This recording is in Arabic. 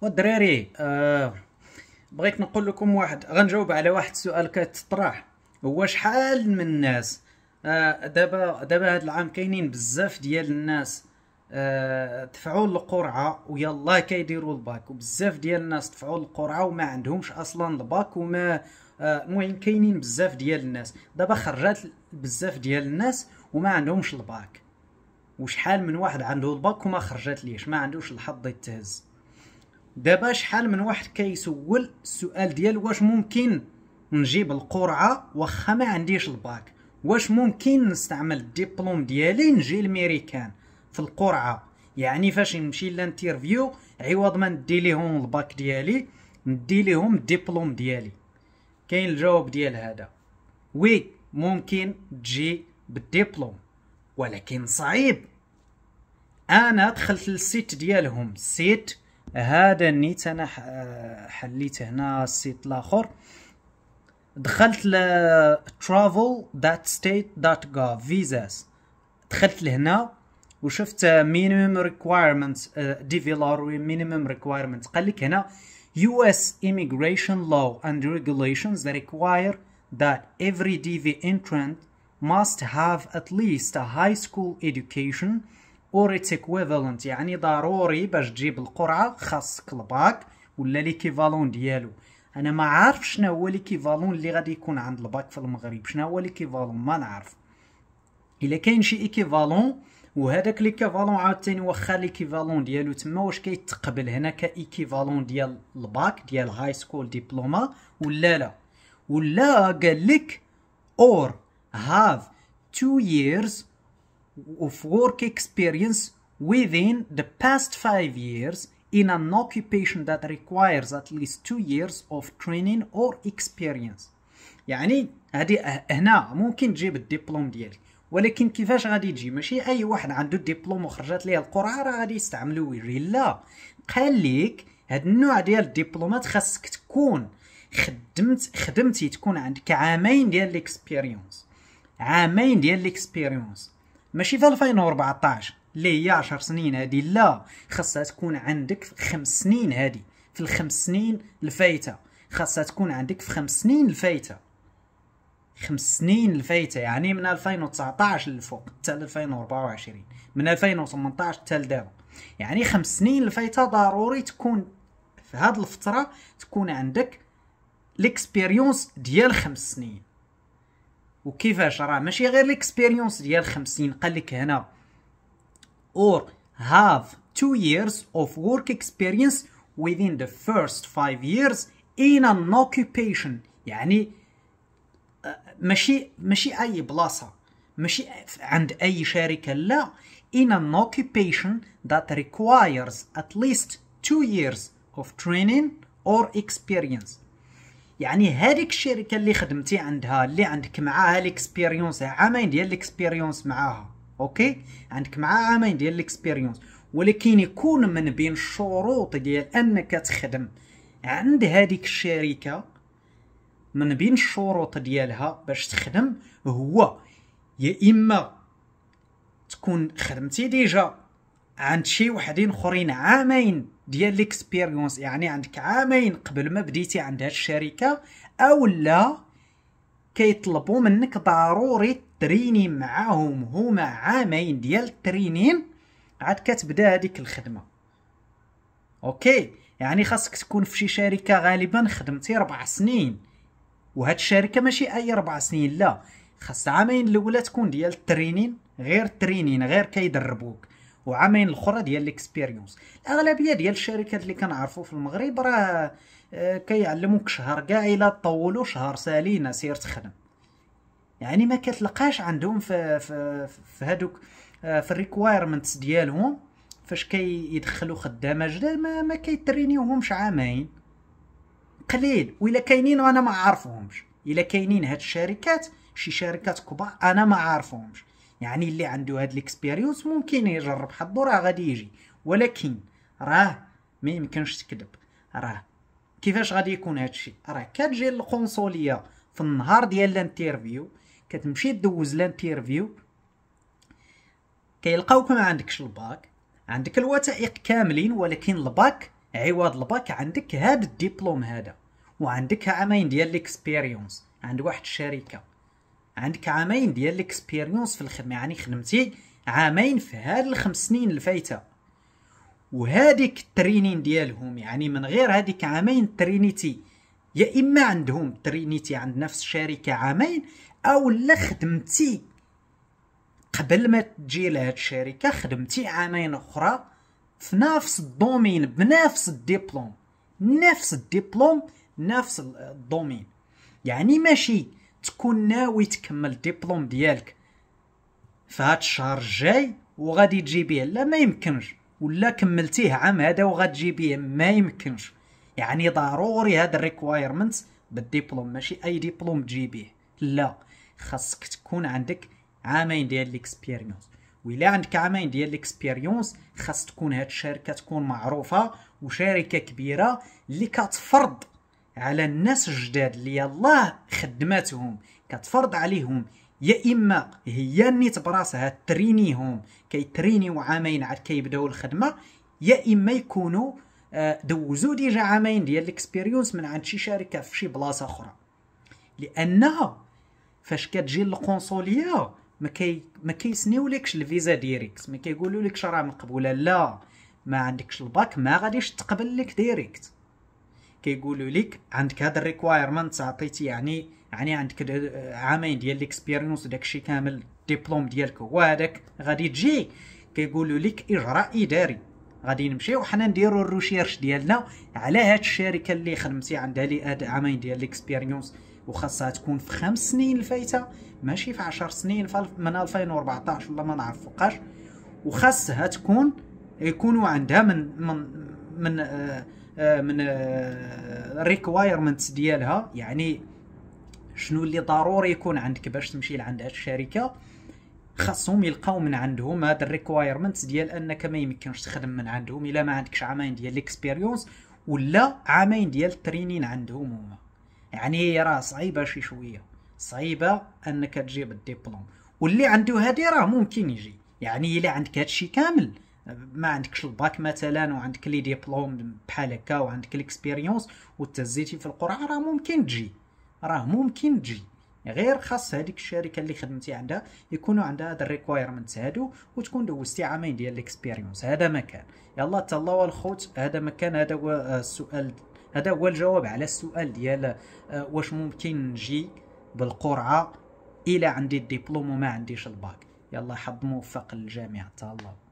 والدراري آه بغيت نقول لكم واحد غنجاوب على واحد السؤال كتطرح هو شحال من الناس آه دابا دابا هاد العام كاينين بزاف ديال الناس آه دفعوا القرعه ويلا كيديروا الباك وبزاف ديال الناس دفعوا القرعه وما عندهمش اصلا الباك وما آه، المهم آه كاينين بزاف ديال الناس دابا خرجات بزاف ديال الناس وما عندهمش الباك وشحال من واحد عنده الباك وما خرجات ليش ما عندوش الحظ يتهز دابا شحال من واحد كيسول السؤال ديال واش ممكن نجيب القرعه واخا ما عنديش الباك واش ممكن نستعمل الدبلوم ديالي نجي الميريكان في القرعه يعني فاش نمشي لانترفيو عوض ما ندي ليهم الباك ديالي ندي ليهم الدبلوم ديالي كاين الجواب ديال هذا وي ممكن تجي بالدبلوم ولكن صعيب انا دخلت للسيت ديالهم سيت هذا النيت انا حليت هنا السيت الاخر دخلت ل travel.state.gov visas دخلت لهنا وشفت minimum requirements developer minimum requirements قال لك هنا US immigration law and regulations that require that every DV entrant must have at least a high school education اور اتس ايكويفالنت يعني ضروري باش تجيب القرعه خاصك الباك ولا ليكيفالون ديالو انا ما عارف شنو هو ليكيفالون اللي غادي يكون عند الباك في المغرب شنو هو ليكيفالون ما نعرف الا كاين شي ايكيفالون وهذاك ليكيفالون عاوتاني واخا ليكيفالون ديالو تما واش كيتقبل هنا كايكيفالون ديال الباك ديال هاي سكول ديبلوما ولا لا ولا قال لك اور هاف تو ييرز of work experience within the past five years in an occupation that requires at least two years of training or experience يعني هذه هنا ممكن تجيب الدبلوم ديالك ولكن كيفاش غادي تجي ماشي اي واحد عنده الدبلوم وخرجت ليه القرعه راه غادي يستعملو ويري لا قال لك هاد النوع ديال الدبلومات خاصك تكون خدمت خدمتي تكون عندك عامين ديال الاكسبيريونس عامين ديال الاكسبيريونس ماشي في 2014 لي هي 10 سنين هادي لا خاصها تكون عندك في خمس سنين هادي في الخمس سنين الفايته خاصها تكون عندك في خمس سنين الفايته خمس سنين الفايته يعني من 2019 للفوق حتى 2024 من 2018 حتى لدابا يعني خمس سنين الفايته ضروري تكون في هذه الفتره تكون عندك ليكسبيريونس ديال خمس سنين وكيفاش راه ماشي غير ليكسبيريونس ديال 50 قال لك هنا اور هاف 2 years of work experience within the first 5 years in an occupation يعني ماشي ماشي اي بلاصه ماشي عند اي شركه لا in an occupation that requires at least 2 years of training or experience يعني هذيك الشركه اللي خدمتي عندها اللي عندك معاها ليكسبيريونس عامين ديال ليكسبيريونس معاها اوكي عندك معاها عامين ديال ليكسبيريونس ولكن يكون من بين الشروط ديال انك تخدم عند هذيك الشركه من بين الشروط ديالها باش تخدم هو يا اما تكون خدمتي ديجا عند شي وحدين اخرين عامين ديال ليكسبيريونس يعني عندك عامين قبل ما بديتي عند هاد الشركه اولا كيطلبوا منك ضروري تريني معاهم هما عامين ديال الترينين عاد كتبدا هذيك الخدمه اوكي يعني خاصك تكون في شي شركه غالبا خدمتي ربع سنين وهاد الشركه ماشي اي ربع سنين لا خاص عامين الاولى تكون ديال الترينين غير الترينين غير كيدربوك وعامين الاخرى ديال الاكسبيريونس الاغلبيه ديال الشركات اللي كنعرفوا في المغرب راه آه، كيعلموك شهر كاع الا طولوا شهر سالينا سير تخدم يعني ما كتلقاش عندهم في في, هذوك في الريكويرمنتس آه، ديالهم فاش كيدخلوا كي خدامه جداد ما, ما كيترينيوهمش عامين قليل وإلا كاينين وانا ما عارفهمش الا كاينين هاد الشركات شي شركات كبار انا ما عارفهمش يعني اللي عنده هاد ليكسبيريونس ممكن يجرب حظو راه غادي يجي ولكن راه ما يمكنش تكذب راه كيفاش غادي يكون هادشي راه كتجي للقنصليه في النهار ديال الانترفيو كتمشي دوز الانترفيو كيلقاوك ما عندكش الباك عندك الوثائق كاملين ولكن الباك عوض الباك عندك هاد الدبلوم هذا وعندك عامين ديال ليكسبيريونس عند واحد الشركه عندك عامين ديال الاكسبيريونس في الخدمه يعني خدمتي عامين في هاد الخمس سنين الفايته وهاديك الترينين ديالهم يعني من غير هاديك عامين ترينيتي يا اما عندهم ترينيتي عند نفس الشركه عامين او لا خدمتي قبل ما تجي لهاد الشركه خدمتي عامين اخرى في نفس الدومين بنفس الدبلوم نفس الدبلوم نفس الدومين يعني ماشي تكون ناوي تكمل الدبلوم ديالك في هاد الشهر الجاي وغادي تجيبيه لا ما يمكنش ولا كملتيه عام هذا وغتجيبيه ما يمكنش يعني ضروري هاد الريكوايرمنت بالدبلوم ماشي اي دبلوم تجيبيه لا خاصك تكون عندك عامين ديال الاكسبيريونس ولا عندك عامين ديال الاكسبيريونس خاص تكون هاد الشركه تكون معروفه وشركه كبيره اللي كتفرض على الناس الجداد اللي الله خدماتهم كتفرض عليهم يا اما هي النيت براسها ترينيهم كيترينيو عامين عاد كيبداو الخدمه يا اما يكونوا آه، دوزو ديجا عامين ديال الاكسبيريونس من عند شي شركه في شي بلاصه اخرى لانها فاش كتجي للقنصليه ما كي ما لكش الفيزا ديريكت ما لكش راه مقبوله لا ما عندكش الباك ما غاديش تقبل لك ديريكت كيقولوا لك عندك هذا الريكوايرمنت عطيتي يعني يعني عندك عامين ديال الاكسبيريونس داكشي كامل الدبلوم ديالك هو هذاك غادي تجي كيقولوا لك اجراء اداري غادي نمشيو حنا نديرو الريشيرش ديالنا على هاد الشركه اللي خدمتي عندها لي هاد عامين ديال الاكسبيريونس وخاصها تكون في خمس سنين الفايته ماشي في 10 سنين من 2014 والله ما نعرف فوقاش وخاصها تكون يكونوا عندها من من من آه آه، من ريكوايرمنتس آه، ديالها يعني شنو اللي ضروري يكون عندك باش تمشي لعند هاد الشركه خاصهم يلقاو من عندهم هاد الريكوايرمنتس ديال انك ما يمكنش تخدم من عندهم الا ما عندكش عامين ديال الاكسبيريونس ولا عامين ديال الترينين عندهم هما يعني راه صعيبه شي شويه صعيبه انك تجيب الدبلوم واللي عنده هادي راه ممكن يجي يعني الا عندك هادشي كامل ما عندكش الباك مثلا وعندك لي ديبلوم بحال هكا وعندك الاكسبيريونس وتزيتي في القرعه راه ممكن تجي راه ممكن تجي غير خاص هذيك الشركه اللي خدمتي عندها يكونوا عندها هاد الريكوايرمنت هادو وتكون دوزتي عامين ديال الاكسبيريونس هذا ما كان يلا تهلاو الله والخوت هذا ما كان هذا هو السؤال هذا هو الجواب على السؤال ديال آه، واش ممكن نجي بالقرعه الى عندي الدبلوم وما عنديش الباك يلا حظ موفق للجامعه تهلاو